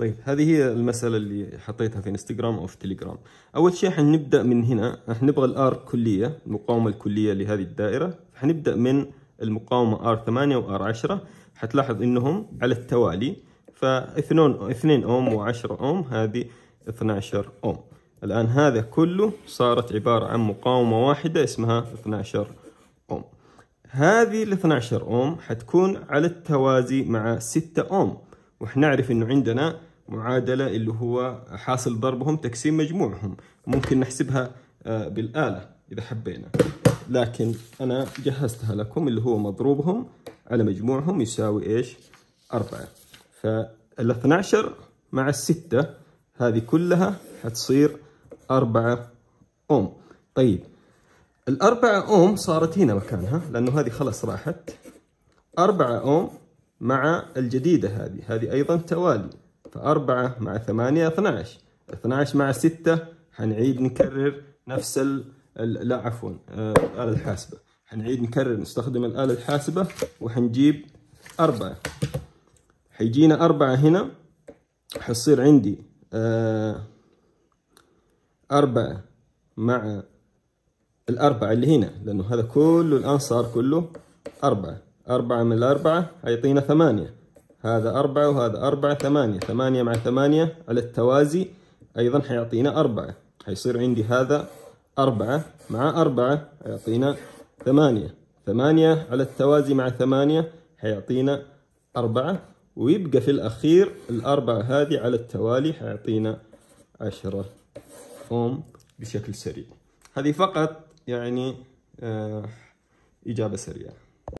طيب هذه هي المسألة اللي حطيتها في انستغرام أو في تليجرام أول شيء حنبدأ من هنا حنبغى الآر كلية المقاومة الكلية لهذه الدائرة حنبدأ من المقاومه ار R8 و R10 حتلاحظ إنهم على التوالي ف 2 أوم و10 أوم هذه 12 أوم الآن هذا كله صارت عبارة عن مقاومة واحدة اسمها 12 أوم هذه ال 12 أوم حتكون على التوازي مع 6 أوم ونعرف إنه عندنا معادلة اللي هو حاصل ضربهم تقسيم مجموعهم ممكن نحسبها آه، بالآلة إذا حبينا لكن أنا جهزتها لكم اللي هو مضروبهم على مجموعهم يساوي إيش أربعة فال 12 مع الستة هذه كلها هتصير أربعة أوم طيب الأربعة أوم صارت هنا مكانها لأنه هذه خلاص راحت أربعة أوم مع الجديدة هذه هذه أيضا توالي فأربعة مع ثمانية 12 12 مع ستة حنعيد نكرر نفس ال... لا عفوا الآلة آه، الحاسبة حنعيد نكرر نستخدم الآلة الحاسبة وحنجيب أربعة حيجينا أربعة هنا حصير عندي آه، أربعة مع الأربعة اللي هنا لأنه هذا كله الآن صار كله أربعة أربعة من الأربعة حيعطينا ثمانية هذا أربعة وهذا أربعة ثمانية ثمانية مع ثمانية على التوازي أيضا حيعطينا أربعة حيصير عندي هذا أربعة مع أربعة حيعطينا ثمانية ثمانية على التوازي مع ثمانية حيعطينا أربعة ويبقى في الأخير الأربعة هذه على التوالي حيعطينا عشرة أوم بشكل سريع هذه فقط يعني آه، إجابة سريعة